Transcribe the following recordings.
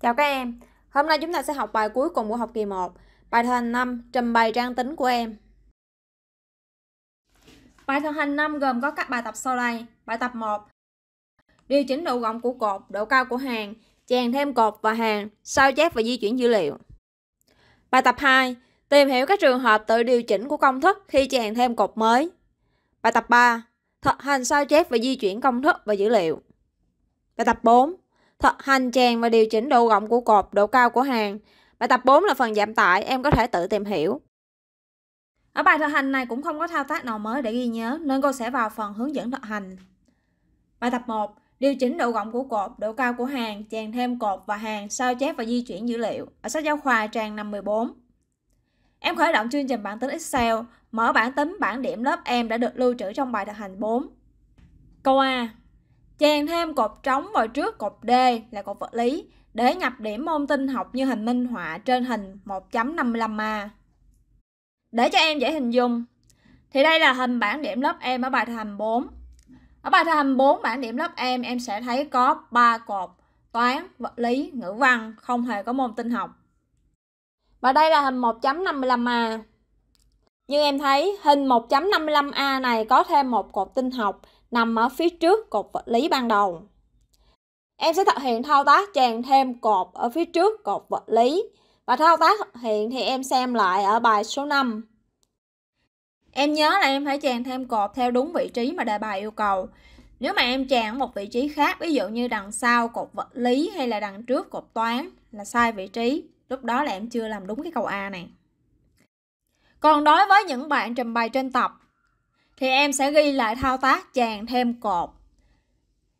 Chào các em, hôm nay chúng ta sẽ học bài cuối cùng của học kỳ 1, bài thực hành 5 trình bày trang tính của em. Bài thực hành 5 gồm có các bài tập sau đây. Bài tập 1. Điều chỉnh độ rộng của cột, độ cao của hàng, chèn thêm cột và hàng, sao chép và di chuyển dữ liệu. Bài tập 2. Tìm hiểu các trường hợp tự điều chỉnh của công thức khi chèn thêm cột mới. Bài tập 3. Thực hành sao chép và di chuyển công thức và dữ liệu. Bài tập 4 hành tràn và điều chỉnh độ rộng của cột, độ cao của hàng. Bài tập 4 là phần giảm tải, em có thể tự tìm hiểu. Ở bài thực hành này cũng không có thao tác nào mới để ghi nhớ nên cô sẽ vào phần hướng dẫn thực hành. Bài tập 1. Điều chỉnh độ rộng của cột, độ cao của hàng, tràn thêm cột và hàng, sao chép và di chuyển dữ liệu. Ở sách giáo khoa trang 54. Em khởi động chương trình bảng tính Excel, mở bảng tính bảng điểm lớp em đã được lưu trữ trong bài thực hành 4. Câu A. Chèn thêm cột trống vào trước cột D là cột vật lý để nhập điểm môn tin học như hình minh họa trên hình 1.55a. Để cho em dễ hình dung, thì đây là hình bảng điểm lớp em ở bài tham 4. Ở bài tham 4 bảng điểm lớp em, em sẽ thấy có 3 cột toán, vật lý, ngữ văn, không hề có môn tin học. Và đây là hình 1.55a. Như em thấy, hình 1.55a này có thêm một cột tin học nằm ở phía trước cột vật lý ban đầu. Em sẽ thực hiện thao tác tràn thêm cột ở phía trước cột vật lý và thao tác thực hiện thì em xem lại ở bài số 5. Em nhớ là em phải tràn thêm cột theo đúng vị trí mà đề bài yêu cầu. Nếu mà em tràn ở một vị trí khác, ví dụ như đằng sau cột vật lý hay là đằng trước cột toán là sai vị trí, lúc đó là em chưa làm đúng cái câu A này. Còn đối với những bạn trình bày trên tập thì em sẽ ghi lại thao tác chèn thêm cột.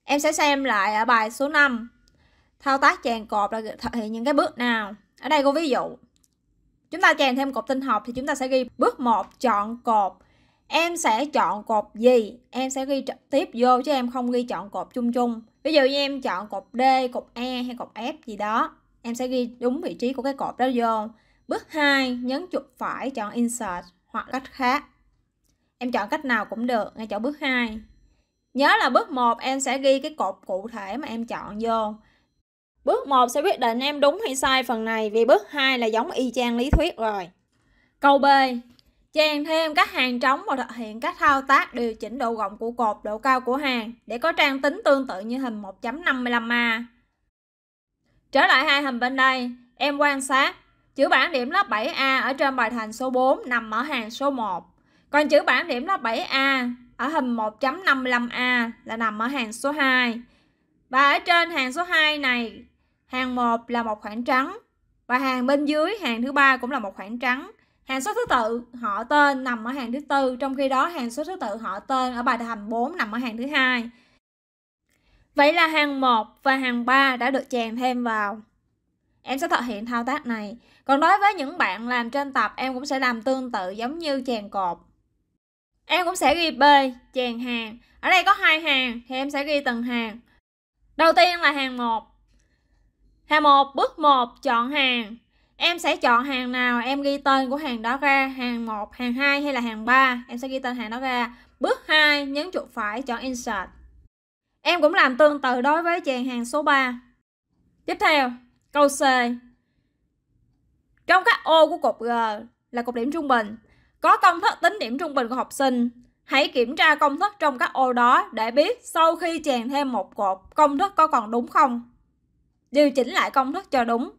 Em sẽ xem lại ở à, bài số 5. Thao tác chèn cột là thực hiện những cái bước nào. Ở đây cô ví dụ. Chúng ta chèn thêm cột tinh học thì chúng ta sẽ ghi bước 1 chọn cột. Em sẽ chọn cột gì? Em sẽ ghi trực tiếp vô chứ em không ghi chọn cột chung chung. Ví dụ như em chọn cột D, cột E hay cột F gì đó. Em sẽ ghi đúng vị trí của cái cột đó vô. Bước 2, nhấn chuột phải chọn Insert hoặc cách khác em chọn cách nào cũng được ngay chỗ bước 2 nhớ là bước 1 em sẽ ghi cái cột cụ thể mà em chọn vô bước 1 sẽ quyết định em đúng hay sai phần này vì bước 2 là giống y chang lý thuyết rồi câu B chèn thêm các hàng trống và thực hiện các thao tác điều chỉnh độ rộng của cột độ cao của hàng để có trang tính tương tự như hình 1.55a trở lại hai hình bên đây em quan sát chữ bảng điểm lớp 7A ở trên bài thành số 4 nằm ở hàng số 1 còn chữ bản điểm là 7A ở hình 1.55A là nằm ở hàng số 2. Và ở trên hàng số 2 này, hàng 1 là một khoảng trắng và hàng bên dưới hàng thứ ba cũng là một khoảng trắng. Hàng số thứ tự họ tên nằm ở hàng thứ tư, trong khi đó hàng số thứ tự họ tên ở bài thành 4 nằm ở hàng thứ hai. Vậy là hàng 1 và hàng 3 đã được chèn thêm vào. Em sẽ thực hiện thao tác này. Còn đối với những bạn làm trên tập, em cũng sẽ làm tương tự giống như chèn cột em cũng sẽ ghi B chèn hàng ở đây có hai hàng thì em sẽ ghi từng hàng đầu tiên là hàng 1 hàng 1 bước 1 chọn hàng em sẽ chọn hàng nào em ghi tên của hàng đó ra hàng 1 hàng 2 hay là hàng 3 em sẽ ghi tên hàng đó ra bước 2 nhấn chuột phải chọn insert em cũng làm tương tự đối với chèn hàng số 3 tiếp theo câu C trong các ô của cột G là cột điểm trung bình có công thức tính điểm trung bình của học sinh. Hãy kiểm tra công thức trong các ô đó để biết sau khi chèn thêm một cột, công thức có còn đúng không. Điều chỉnh lại công thức cho đúng.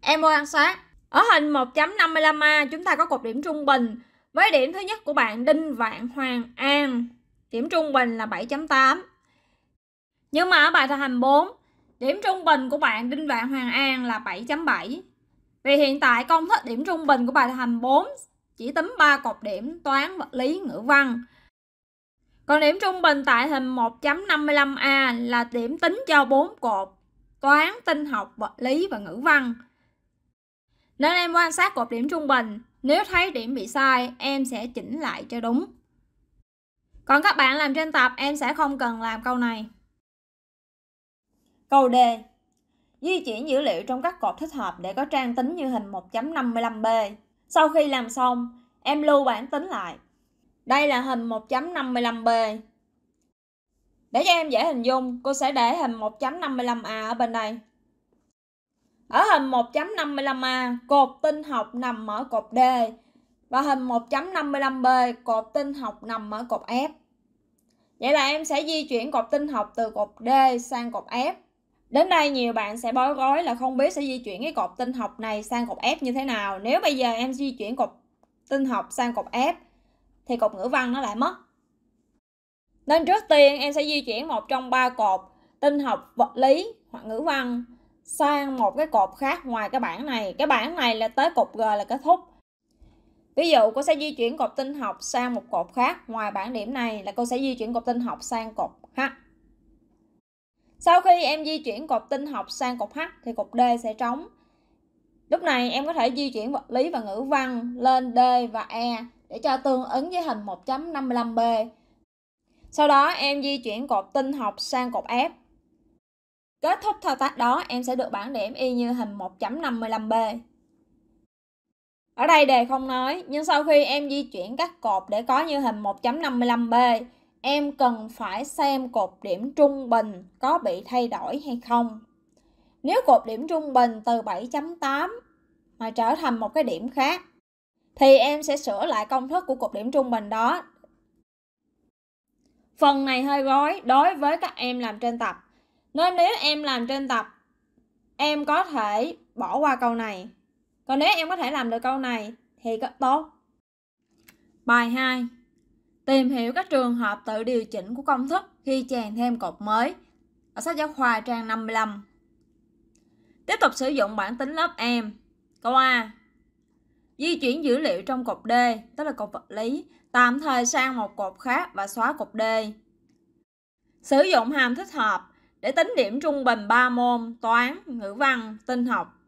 Em quan sát Ở hình 1.55A chúng ta có cột điểm trung bình với điểm thứ nhất của bạn Đinh Vạn Hoàng An. Điểm trung bình là 7.8. Nhưng mà ở bài thực hành 4, điểm trung bình của bạn Đinh Vạn Hoàng An là 7.7. Vì hiện tại công thức điểm trung bình của bài thực hành 4 chỉ tính 3 cột điểm toán, vật lý, ngữ văn. Còn điểm trung bình tại hình 1.55A là điểm tính cho 4 cột toán, tinh học, vật lý và ngữ văn. Nên em quan sát cột điểm trung bình, nếu thấy điểm bị sai, em sẽ chỉnh lại cho đúng. Còn các bạn làm trên tập, em sẽ không cần làm câu này. Câu D. Di chuyển dữ liệu trong các cột thích hợp để có trang tính như hình 1.55B. Sau khi làm xong, em lưu bản tính lại. Đây là hình 1.55B. Để cho em dễ hình dung, cô sẽ để hình 1.55A ở bên đây. Ở hình 1.55A, cột tinh học nằm ở cột D và hình 1.55B, cột tinh học nằm ở cột F. Vậy là em sẽ di chuyển cột tinh học từ cột D sang cột F Đến đây nhiều bạn sẽ bối rối là không biết sẽ di chuyển cái cột tinh học này sang cột F như thế nào. Nếu bây giờ em di chuyển cột tinh học sang cột F thì cột ngữ văn nó lại mất. Nên trước tiên em sẽ di chuyển một trong ba cột tinh học vật lý hoặc ngữ văn sang một cái cột khác ngoài cái bảng này. Cái bảng này là tới cột G là kết thúc. Ví dụ cô sẽ di chuyển cột tinh học sang một cột khác ngoài bảng điểm này là cô sẽ di chuyển cột tinh học sang cột H. Sau khi em di chuyển cột tinh học sang cột H thì cột D sẽ trống. Lúc này em có thể di chuyển vật lý và ngữ văn lên D và E để cho tương ứng với hình 1.55B. Sau đó em di chuyển cột tinh học sang cột F. Kết thúc thao tác đó em sẽ được bảng điểm y như hình 1.55B. Ở đây đề không nói, nhưng sau khi em di chuyển các cột để có như hình 1.55B em cần phải xem cột điểm trung bình có bị thay đổi hay không. Nếu cột điểm trung bình từ 7.8 mà trở thành một cái điểm khác thì em sẽ sửa lại công thức của cột điểm trung bình đó. Phần này hơi gói đối với các em làm trên tập. Nên nếu em làm trên tập em có thể bỏ qua câu này. Còn nếu em có thể làm được câu này thì tốt. Bài 2 Tìm hiểu các trường hợp tự điều chỉnh của công thức khi chèn thêm cột mới ở sách giáo khoa trang 55. Tiếp tục sử dụng bản tính lớp em. Câu A. Di chuyển dữ liệu trong cột D, tức là cột vật lý, tạm thời sang một cột khác và xóa cột D. Sử dụng hàm thích hợp để tính điểm trung bình 3 môn toán, ngữ văn, tin học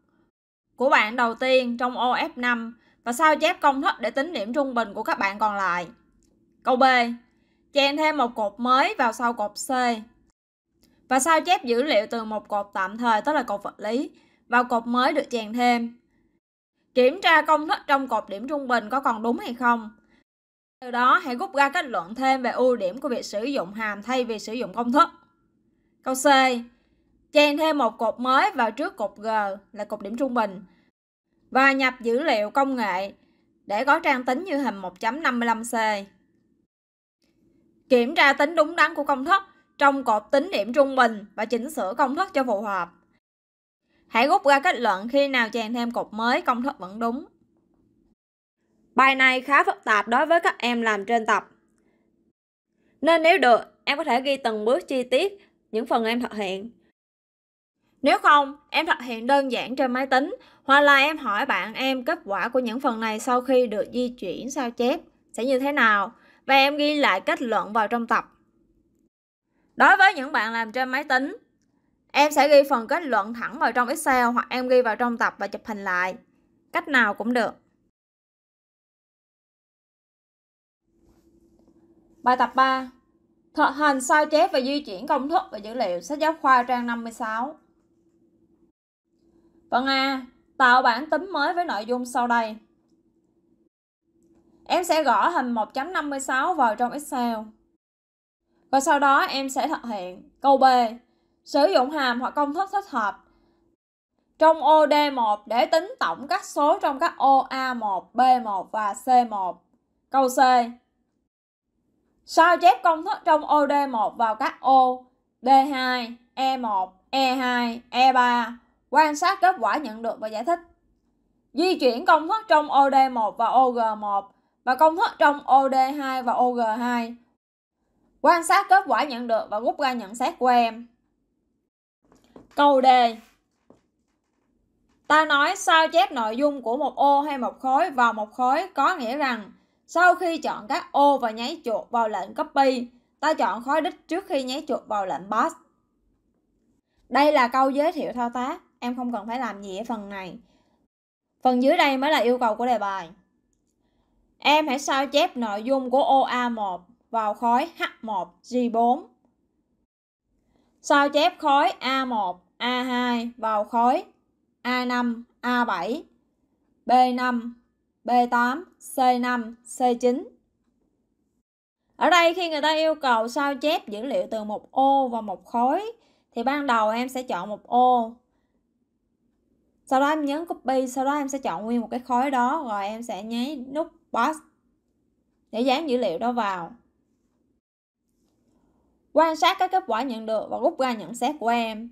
của bạn đầu tiên trong OF5 và sao chép công thức để tính điểm trung bình của các bạn còn lại. Câu B. Chèn thêm một cột mới vào sau cột C và sao chép dữ liệu từ một cột tạm thời tức là cột vật lý vào cột mới được chèn thêm. Kiểm tra công thức trong cột điểm trung bình có còn đúng hay không. Từ đó hãy rút ra kết luận thêm về ưu điểm của việc sử dụng hàm thay vì sử dụng công thức. Câu C. Chèn thêm một cột mới vào trước cột G là cột điểm trung bình và nhập dữ liệu công nghệ để có trang tính như hình 1.55C. Kiểm tra tính đúng đắn của công thức trong cột tính điểm trung bình và chỉnh sửa công thức cho phù hợp. Hãy rút ra kết luận khi nào chèn thêm cột mới công thức vẫn đúng. Bài này khá phức tạp đối với các em làm trên tập. Nên nếu được, em có thể ghi từng bước chi tiết những phần em thực hiện. Nếu không, em thực hiện đơn giản trên máy tính hoặc là em hỏi bạn em kết quả của những phần này sau khi được di chuyển sao chép sẽ như thế nào và em ghi lại kết luận vào trong tập. Đối với những bạn làm trên máy tính, em sẽ ghi phần kết luận thẳng vào trong Excel hoặc em ghi vào trong tập và chụp hình lại. Cách nào cũng được. Bài tập 3 Thực hành sao chép và di chuyển công thức và dữ liệu sách giáo khoa trang 56 Phần A Tạo bản tính mới với nội dung sau đây Em sẽ gõ hình 1.56 vào trong Excel. Và sau đó em sẽ thực hiện câu B. Sử dụng hàm hoặc công thức thích hợp trong ô D1 để tính tổng các số trong các ô A1, B1 và C1. Câu C. Sao chép công thức trong ô D1 vào các ô D2, E1, E2, E3. Quan sát kết quả nhận được và giải thích. Di chuyển công thức trong ô D1 và ô G1 và công thức trong OD2 và OG2. Quan sát kết quả nhận được và rút ra nhận xét của em. Câu đề Ta nói sao chép nội dung của một ô hay một khối vào một khối có nghĩa rằng sau khi chọn các ô và nháy chuột vào lệnh copy, ta chọn khối đích trước khi nháy chuột vào lệnh paste. Đây là câu giới thiệu thao tác, em không cần phải làm gì ở phần này. Phần dưới đây mới là yêu cầu của đề bài. Em hãy sao chép nội dung của OA1 vào khối H1G4. Sao chép khối A1, A2 vào khối A5, A7, B5, B8, C5, C9. Ở đây khi người ta yêu cầu sao chép dữ liệu từ một ô và một khối thì ban đầu em sẽ chọn một ô. Sau đó em nhấn copy, sau đó em sẽ chọn nguyên một cái khối đó rồi em sẽ nháy nút Box để dán dữ liệu đó vào. Quan sát các kết quả nhận được và rút ra nhận xét của em.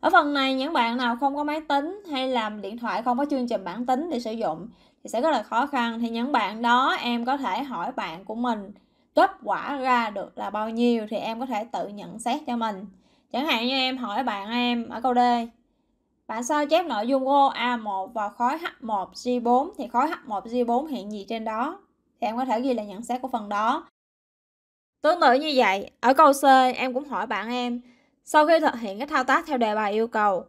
Ở phần này những bạn nào không có máy tính hay làm điện thoại không có chương trình bản tính để sử dụng thì sẽ rất là khó khăn. Thì những bạn đó em có thể hỏi bạn của mình kết quả ra được là bao nhiêu thì em có thể tự nhận xét cho mình. Chẳng hạn như em hỏi bạn em ở câu D bạn sao chép nội dung ô A1 vào khối H1G4 thì khối H1G4 hiện gì trên đó? Thì em có thể ghi là nhận xét của phần đó. Tương tự như vậy, ở câu C em cũng hỏi bạn em, sau khi thực hiện các thao tác theo đề bài yêu cầu,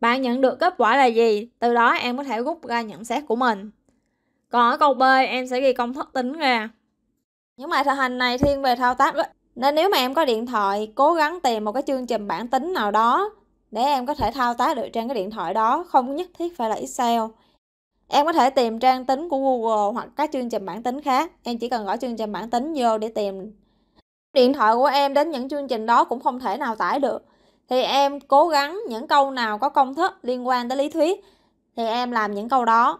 bạn nhận được kết quả là gì? Từ đó em có thể rút ra nhận xét của mình. Còn ở câu B em sẽ ghi công thức tính ra. Những bài thực hành này thiên về thao tác đó. Nên nếu mà em có điện thoại, cố gắng tìm một cái chương trình bản tính nào đó để em có thể thao tác được trên cái điện thoại đó không nhất thiết phải là Excel. Em có thể tìm trang tính của Google hoặc các chương trình bản tính khác. Em chỉ cần gõ chương trình bản tính vô để tìm. Điện thoại của em đến những chương trình đó cũng không thể nào tải được. Thì em cố gắng những câu nào có công thức liên quan tới lý thuyết thì em làm những câu đó.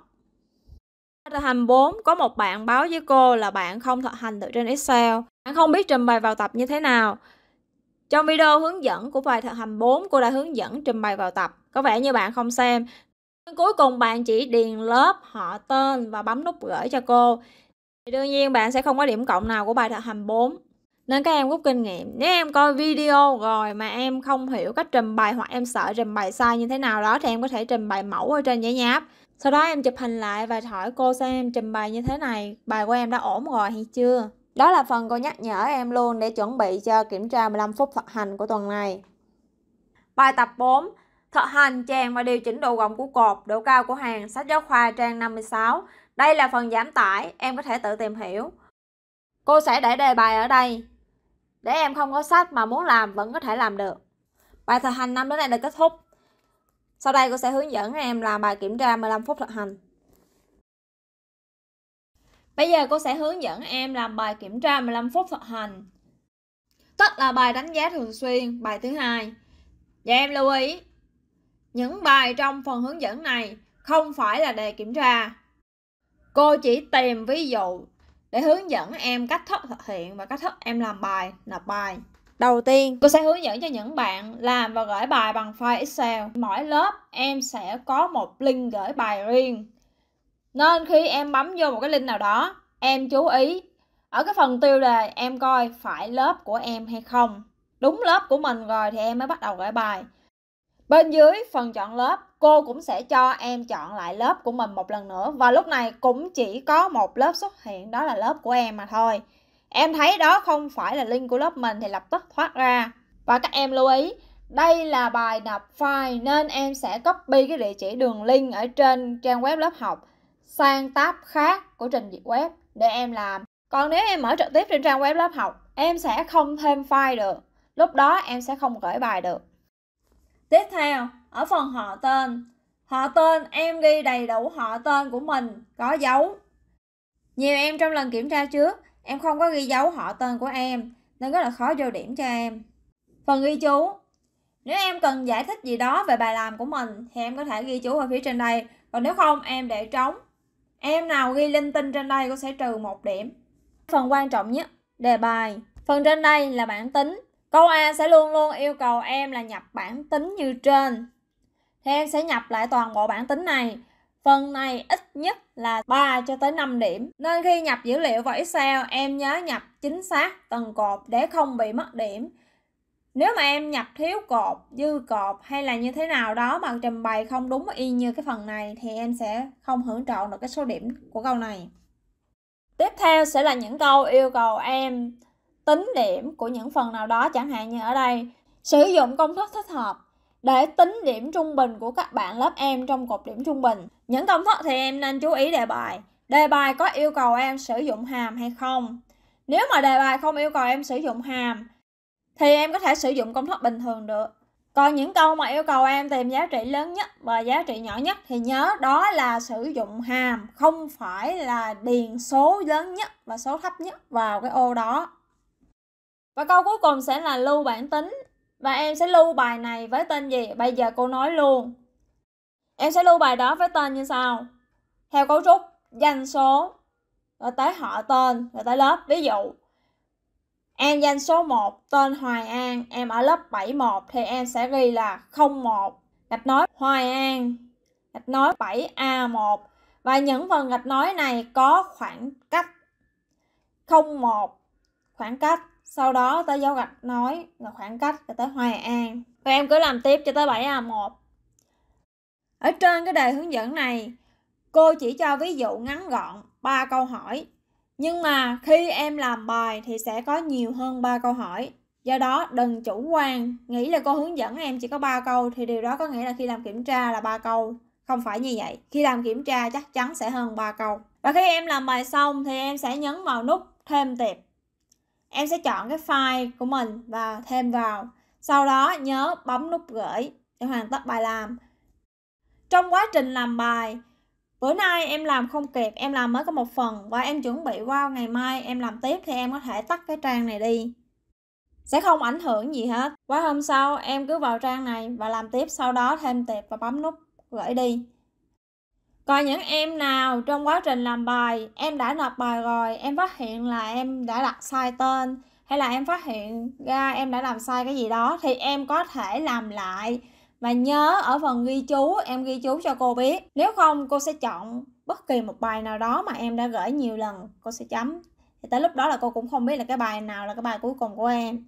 Hành 4 có một bạn báo với cô là bạn không thực hành được trên Excel. Bạn không biết trình bày vào tập như thế nào. Trong video hướng dẫn của bài thực hành 4, cô đã hướng dẫn trình bày vào tập. Có vẻ như bạn không xem. Cuối cùng bạn chỉ điền lớp, họ tên và bấm nút gửi cho cô. Thì đương nhiên bạn sẽ không có điểm cộng nào của bài thực hành 4. Nên các em rút kinh nghiệm, nếu em coi video rồi mà em không hiểu cách trình bày hoặc em sợ trình bày sai như thế nào đó thì em có thể trình bày mẫu ở trên giấy nháp. Sau đó em chụp hình lại và hỏi cô xem trình bày như thế này, bài của em đã ổn rồi hay chưa? Đó là phần cô nhắc nhở em luôn để chuẩn bị cho kiểm tra 15 phút thực hành của tuần này. Bài tập 4 Thực hành chèn và điều chỉnh độ rộng của cột, độ cao của hàng, sách giáo khoa trang 56. Đây là phần giảm tải, em có thể tự tìm hiểu. Cô sẽ để đề bài ở đây. Để em không có sách mà muốn làm vẫn có thể làm được. Bài thực hành năm đến đây là kết thúc. Sau đây cô sẽ hướng dẫn em làm bài kiểm tra 15 phút thực hành. Bây giờ cô sẽ hướng dẫn em làm bài kiểm tra 15 phút thực hành. Tức là bài đánh giá thường xuyên, bài thứ hai. Và em lưu ý, những bài trong phần hướng dẫn này không phải là đề kiểm tra. Cô chỉ tìm ví dụ để hướng dẫn em cách thức thực hiện và cách thức em làm bài, nộp bài. Đầu tiên, cô sẽ hướng dẫn cho những bạn làm và gửi bài bằng file Excel. Mỗi lớp em sẽ có một link gửi bài riêng. Nên khi em bấm vô một cái link nào đó, em chú ý ở cái phần tiêu đề em coi phải lớp của em hay không. Đúng lớp của mình rồi thì em mới bắt đầu gửi bài. Bên dưới phần chọn lớp, cô cũng sẽ cho em chọn lại lớp của mình một lần nữa và lúc này cũng chỉ có một lớp xuất hiện đó là lớp của em mà thôi. Em thấy đó không phải là link của lớp mình thì lập tức thoát ra. Và các em lưu ý, đây là bài nạp file nên em sẽ copy cái địa chỉ đường link ở trên trang web lớp học sang tab khác của trình duyệt web để em làm. Còn nếu em mở trực tiếp trên trang web lớp học, em sẽ không thêm file được. Lúc đó em sẽ không gửi bài được. Tiếp theo, ở phần họ tên. Họ tên em ghi đầy đủ họ tên của mình, có dấu. Nhiều em trong lần kiểm tra trước, em không có ghi dấu họ tên của em, nên rất là khó vô điểm cho em. Phần ghi chú. Nếu em cần giải thích gì đó về bài làm của mình thì em có thể ghi chú ở phía trên đây, còn nếu không em để trống Em nào ghi linh tinh trên đây có sẽ trừ một điểm. Phần quan trọng nhất, đề bài. Phần trên đây là bản tính. Câu A sẽ luôn luôn yêu cầu em là nhập bản tính như trên. Thì em sẽ nhập lại toàn bộ bản tính này. Phần này ít nhất là 3 cho tới 5 điểm. Nên khi nhập dữ liệu vào Excel, em nhớ nhập chính xác từng cột để không bị mất điểm nếu mà em nhập thiếu cột dư cột hay là như thế nào đó mà trình bày không đúng y như cái phần này thì em sẽ không hưởng trọn được cái số điểm của câu này tiếp theo sẽ là những câu yêu cầu em tính điểm của những phần nào đó chẳng hạn như ở đây sử dụng công thức thích hợp để tính điểm trung bình của các bạn lớp em trong cột điểm trung bình những công thức thì em nên chú ý đề bài đề bài có yêu cầu em sử dụng hàm hay không nếu mà đề bài không yêu cầu em sử dụng hàm thì em có thể sử dụng công thức bình thường được. Còn những câu mà yêu cầu em tìm giá trị lớn nhất và giá trị nhỏ nhất thì nhớ đó là sử dụng hàm, không phải là điền số lớn nhất và số thấp nhất vào cái ô đó. Và câu cuối cùng sẽ là lưu bản tính. Và em sẽ lưu bài này với tên gì? Bây giờ cô nói luôn. Em sẽ lưu bài đó với tên như sau. Theo cấu trúc, danh số, rồi tới họ tên, rồi tới lớp. Ví dụ, Em danh số 1 tên Hoài An, em ở lớp 71 thì em sẽ ghi là 01 gạch nối Hoài An gạch nối 7A1 và những phần gạch nối này có khoảng cách 01 khoảng cách sau đó tới dấu gạch nối là khoảng cách rồi tới Hoài An và em cứ làm tiếp cho tới 7A1 ở trên cái đề hướng dẫn này cô chỉ cho ví dụ ngắn gọn ba câu hỏi nhưng mà khi em làm bài thì sẽ có nhiều hơn 3 câu hỏi. Do đó đừng chủ quan, nghĩ là cô hướng dẫn em chỉ có 3 câu thì điều đó có nghĩa là khi làm kiểm tra là 3 câu. Không phải như vậy, khi làm kiểm tra chắc chắn sẽ hơn 3 câu. Và khi em làm bài xong thì em sẽ nhấn vào nút thêm tiệp. Em sẽ chọn cái file của mình và thêm vào. Sau đó nhớ bấm nút gửi để hoàn tất bài làm. Trong quá trình làm bài, bữa nay em làm không kịp em làm mới có một phần và em chuẩn bị qua ngày mai em làm tiếp thì em có thể tắt cái trang này đi sẽ không ảnh hưởng gì hết qua hôm sau em cứ vào trang này và làm tiếp sau đó thêm tiệp và bấm nút gửi đi còn những em nào trong quá trình làm bài em đã nộp bài rồi em phát hiện là em đã đặt sai tên hay là em phát hiện ra em đã làm sai cái gì đó thì em có thể làm lại và nhớ ở phần ghi chú, em ghi chú cho cô biết. Nếu không, cô sẽ chọn bất kỳ một bài nào đó mà em đã gửi nhiều lần, cô sẽ chấm. Thì tới lúc đó là cô cũng không biết là cái bài nào là cái bài cuối cùng của em.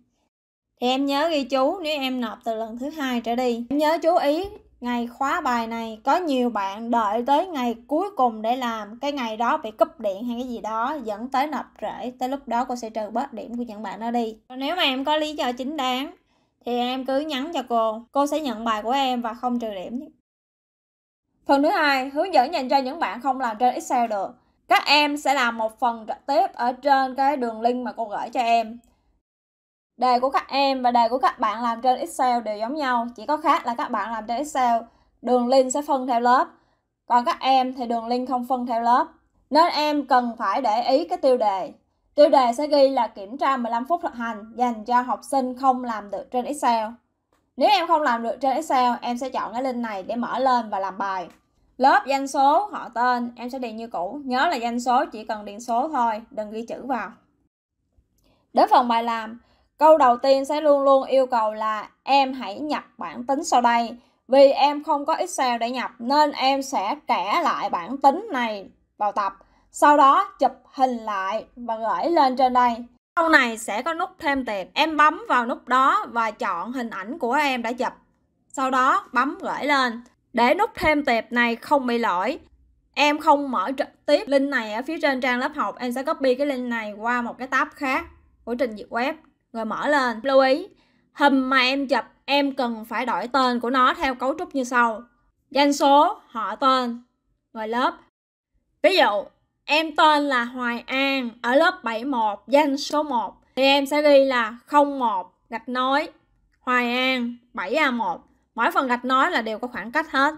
Thì em nhớ ghi chú nếu em nộp từ lần thứ hai trở đi. Em nhớ chú ý ngày khóa bài này có nhiều bạn đợi tới ngày cuối cùng để làm cái ngày đó bị cúp điện hay cái gì đó dẫn tới nộp rễ tới lúc đó cô sẽ trừ bớt điểm của những bạn đó đi nếu mà em có lý do chính đáng thì em cứ nhắn cho cô cô sẽ nhận bài của em và không trừ điểm phần thứ hai hướng dẫn dành cho những bạn không làm trên excel được các em sẽ làm một phần trực tiếp ở trên cái đường link mà cô gửi cho em đề của các em và đề của các bạn làm trên excel đều giống nhau chỉ có khác là các bạn làm trên excel đường link sẽ phân theo lớp còn các em thì đường link không phân theo lớp nên em cần phải để ý cái tiêu đề Tiêu đề sẽ ghi là kiểm tra 15 phút thực hành dành cho học sinh không làm được trên Excel. Nếu em không làm được trên Excel, em sẽ chọn cái link này để mở lên và làm bài. Lớp danh số, họ tên, em sẽ điền như cũ. Nhớ là danh số chỉ cần điền số thôi, đừng ghi chữ vào. Đến phần bài làm, câu đầu tiên sẽ luôn luôn yêu cầu là em hãy nhập bản tính sau đây. Vì em không có Excel để nhập nên em sẽ kẻ lại bản tính này vào tập sau đó chụp hình lại và gửi lên trên đây. Sau này sẽ có nút thêm tiền. Em bấm vào nút đó và chọn hình ảnh của em đã chụp. Sau đó bấm gửi lên. Để nút thêm tiệp này không bị lỗi, em không mở trực tiếp link này ở phía trên trang lớp học. Em sẽ copy cái link này qua một cái tab khác của trình duyệt web rồi mở lên. Lưu ý, hình mà em chụp em cần phải đổi tên của nó theo cấu trúc như sau. Danh số, họ tên, người lớp. Ví dụ, Em tên là Hoài An, ở lớp 71, danh số 1. Thì em sẽ ghi là 01, gạch nối Hoài An, 7A1. Mỗi phần gạch nối là đều có khoảng cách hết.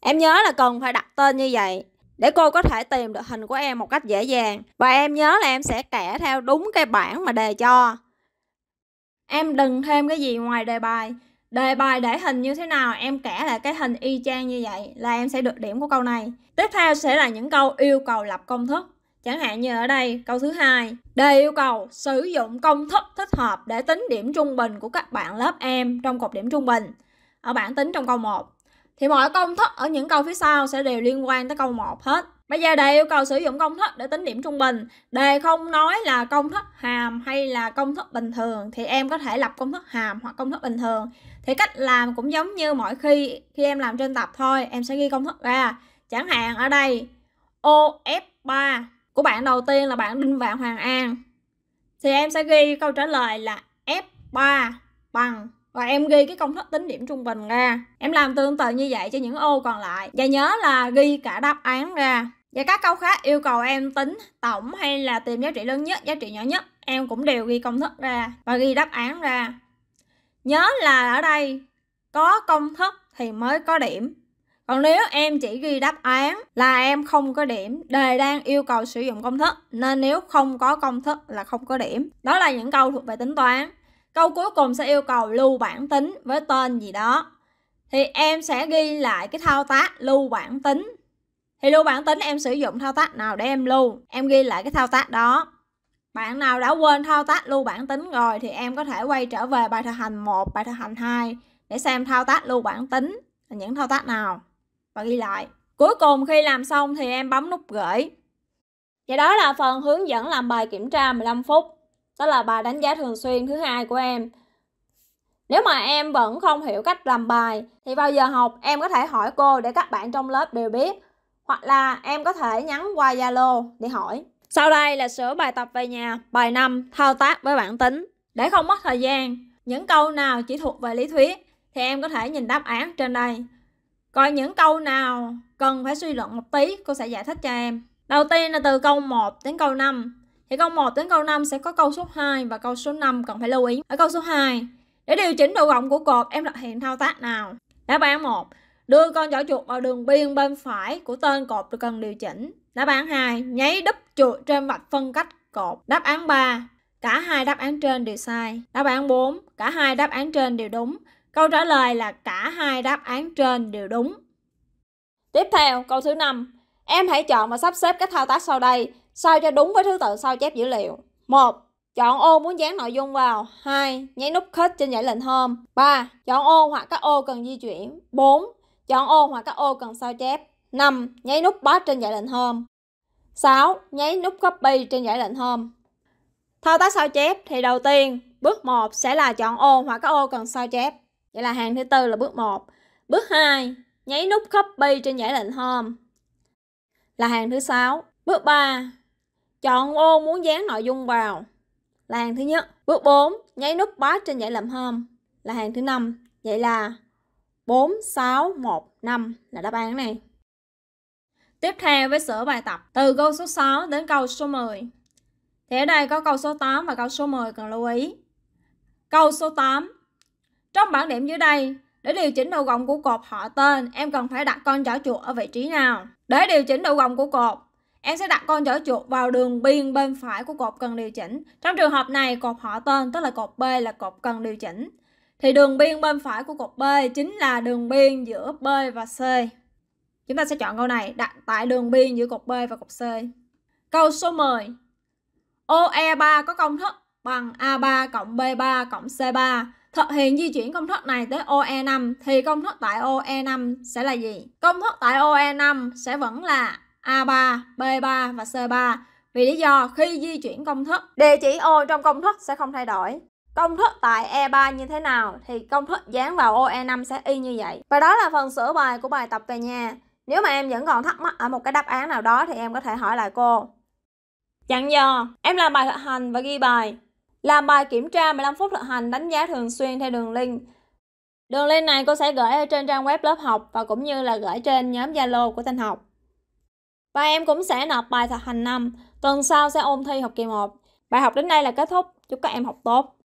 Em nhớ là cần phải đặt tên như vậy để cô có thể tìm được hình của em một cách dễ dàng. Và em nhớ là em sẽ kẻ theo đúng cái bảng mà đề cho. Em đừng thêm cái gì ngoài đề bài Đề bài để hình như thế nào em kẻ lại cái hình y chang như vậy là em sẽ được điểm của câu này. Tiếp theo sẽ là những câu yêu cầu lập công thức. Chẳng hạn như ở đây, câu thứ hai Đề yêu cầu sử dụng công thức thích hợp để tính điểm trung bình của các bạn lớp em trong cột điểm trung bình. Ở bảng tính trong câu 1. Thì mọi công thức ở những câu phía sau sẽ đều liên quan tới câu 1 hết. Bây giờ đề yêu cầu sử dụng công thức để tính điểm trung bình. Đề không nói là công thức hàm hay là công thức bình thường thì em có thể lập công thức hàm hoặc công thức bình thường thì cách làm cũng giống như mỗi khi khi em làm trên tập thôi em sẽ ghi công thức ra chẳng hạn ở đây OF3 của bạn đầu tiên là bạn Đinh Vạn Hoàng An thì em sẽ ghi câu trả lời là F3 bằng và em ghi cái công thức tính điểm trung bình ra em làm tương tự như vậy cho những ô còn lại và nhớ là ghi cả đáp án ra và các câu khác yêu cầu em tính tổng hay là tìm giá trị lớn nhất giá trị nhỏ nhất em cũng đều ghi công thức ra và ghi đáp án ra Nhớ là ở đây có công thức thì mới có điểm. Còn nếu em chỉ ghi đáp án là em không có điểm, đề đang yêu cầu sử dụng công thức nên nếu không có công thức là không có điểm. Đó là những câu thuộc về tính toán. Câu cuối cùng sẽ yêu cầu lưu bảng tính với tên gì đó. Thì em sẽ ghi lại cái thao tác lưu bảng tính. Thì lưu bảng tính em sử dụng thao tác nào để em lưu, em ghi lại cái thao tác đó. Bạn nào đã quên thao tác lưu bản tính rồi thì em có thể quay trở về bài thực hành 1, bài thực hành 2 để xem thao tác lưu bản tính là những thao tác nào và ghi lại. Cuối cùng khi làm xong thì em bấm nút gửi. Vậy đó là phần hướng dẫn làm bài kiểm tra 15 phút. Đó là bài đánh giá thường xuyên thứ hai của em. Nếu mà em vẫn không hiểu cách làm bài thì vào giờ học em có thể hỏi cô để các bạn trong lớp đều biết. Hoặc là em có thể nhắn qua Zalo để hỏi. Sau đây là sửa bài tập về nhà, bài 5, thao tác với bảng tính. Để không mất thời gian, những câu nào chỉ thuộc về lý thuyết thì em có thể nhìn đáp án trên đây. Còn những câu nào cần phải suy luận một tí, cô sẽ giải thích cho em. Đầu tiên là từ câu 1 đến câu 5. Thì câu 1 đến câu 5 sẽ có câu số 2 và câu số 5 cần phải lưu ý. Ở câu số 2, để điều chỉnh độ rộng của cột, em thực hiện thao tác nào? Đáp án 1, đưa con giỏ chuột vào đường biên bên phải của tên cột được cần điều chỉnh. Đáp án 2, nháy đúp chuột trên vạch phân cách cột. Đáp án 3, cả hai đáp án trên đều sai. Đáp án 4, cả hai đáp án trên đều đúng. Câu trả lời là cả hai đáp án trên đều đúng. Tiếp theo, câu thứ 5. Em hãy chọn và sắp xếp các thao tác sau đây, sao cho đúng với thứ tự sao chép dữ liệu. 1. Chọn ô muốn dán nội dung vào. 2. Nháy nút cut trên giải lệnh Home. 3. Chọn ô hoặc các ô cần di chuyển. 4. Chọn ô hoặc các ô cần sao chép. 5. Nháy nút Pass trên giải lệnh Home. 6. Nháy nút Copy trên giải lệnh Home. Thao tác sao chép thì đầu tiên, bước 1 sẽ là chọn ô hoặc các ô cần sao chép. Vậy là hàng thứ tư là bước 1. Bước 2, nháy nút Copy trên giải lệnh Home. Là hàng thứ 6. Bước 3, chọn ô muốn dán nội dung vào. Là hàng thứ nhất. Bước 4, nháy nút Pass trên giải lệnh Home. Là hàng thứ 5. Vậy là 4, 6, 1, 5 là đáp án này. Tiếp theo với sửa bài tập từ câu số 6 đến câu số 10. Thì ở đây có câu số 8 và câu số 10 cần lưu ý. Câu số 8. Trong bảng điểm dưới đây, để điều chỉnh độ gọng của cột họ tên, em cần phải đặt con chó chuột ở vị trí nào? Để điều chỉnh độ gọng của cột, em sẽ đặt con chó chuột vào đường biên bên phải của cột cần điều chỉnh. Trong trường hợp này, cột họ tên tức là cột B là cột cần điều chỉnh thì đường biên bên phải của cột B chính là đường biên giữa B và C. Chúng ta sẽ chọn câu này đặt tại đường biên giữa cột B và cột C. Câu số 10. OE3 có công thức bằng A3 cộng B3 cộng C3. Thực hiện di chuyển công thức này tới OE5 thì công thức tại OE5 sẽ là gì? Công thức tại OE5 sẽ vẫn là A3, B3 và C3 vì lý do khi di chuyển công thức, địa chỉ O trong công thức sẽ không thay đổi công thức tại E3 như thế nào thì công thức dán vào ô E5 sẽ y như vậy. Và đó là phần sửa bài của bài tập về nhà. Nếu mà em vẫn còn thắc mắc ở một cái đáp án nào đó thì em có thể hỏi lại cô. Dặn giờ em làm bài thực hành và ghi bài. Làm bài kiểm tra 15 phút thực hành đánh giá thường xuyên theo đường link. Đường link này cô sẽ gửi ở trên trang web lớp học và cũng như là gửi trên nhóm Zalo của tên học. Và em cũng sẽ nộp bài thực hành năm, tuần sau sẽ ôn thi học kỳ 1. Bài học đến đây là kết thúc, chúc các em học tốt.